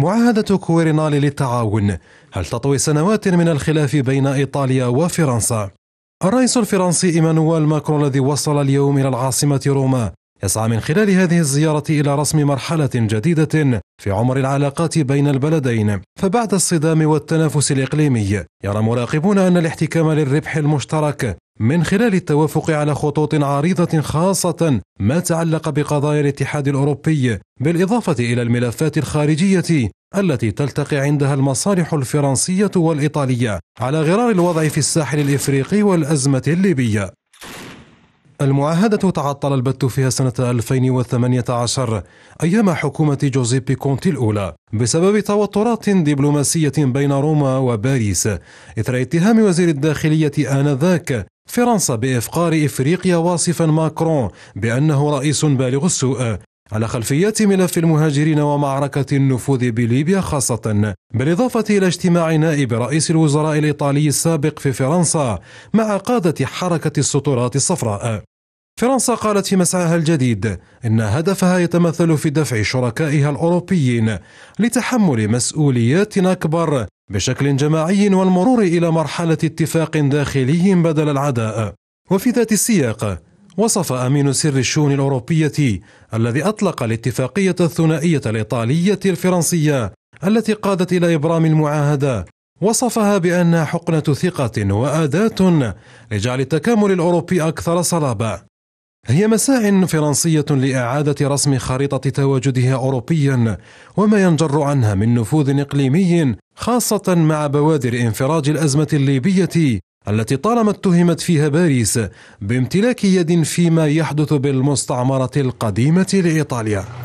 معاهدة كويرينالي للتعاون هل تطوي سنوات من الخلاف بين إيطاليا وفرنسا الرئيس الفرنسي إيمانويل ماكرون الذي وصل اليوم إلى العاصمة روما يسعى من خلال هذه الزيارة إلى رسم مرحلة جديدة في عمر العلاقات بين البلدين، فبعد الصدام والتنافس الإقليمي، يرى مراقبون أن الاحتكام للربح المشترك من خلال التوافق على خطوط عريضة خاصة ما تعلق بقضايا الاتحاد الأوروبي بالإضافة إلى الملفات الخارجية التي تلتقي عندها المصالح الفرنسية والإيطالية على غرار الوضع في الساحل الإفريقي والأزمة الليبية المعاهدة تعطل البت فيها سنة 2018 أيام حكومة جوزيبي كونتي الأولى بسبب توترات دبلوماسية بين روما وباريس إثر اتهام وزير الداخلية آنذاك فرنسا بإفقار إفريقيا واصفا ماكرون بأنه رئيس بالغ السوء على خلفية ملف المهاجرين ومعركة النفوذ بليبيا خاصة بالإضافة إلى اجتماع نائب رئيس الوزراء الإيطالي السابق في فرنسا مع قادة حركة السطورات الصفراء فرنسا قالت في مسعاها الجديد ان هدفها يتمثل في دفع شركائها الاوروبيين لتحمل مسؤوليات اكبر بشكل جماعي والمرور الى مرحله اتفاق داخلي بدل العداء وفي ذات السياق وصف امين سر الشؤون الاوروبيه الذي اطلق الاتفاقيه الثنائيه الايطاليه الفرنسيه التي قادت الى ابرام المعاهده وصفها بانها حقنه ثقه واداه لجعل التكامل الاوروبي اكثر صلابه هي مساع فرنسية لإعادة رسم خريطة تواجدها أوروبيا وما ينجر عنها من نفوذ إقليمي خاصة مع بوادر انفراج الأزمة الليبية التي طالما اتهمت فيها باريس بامتلاك يد فيما يحدث بالمستعمرة القديمة لإيطاليا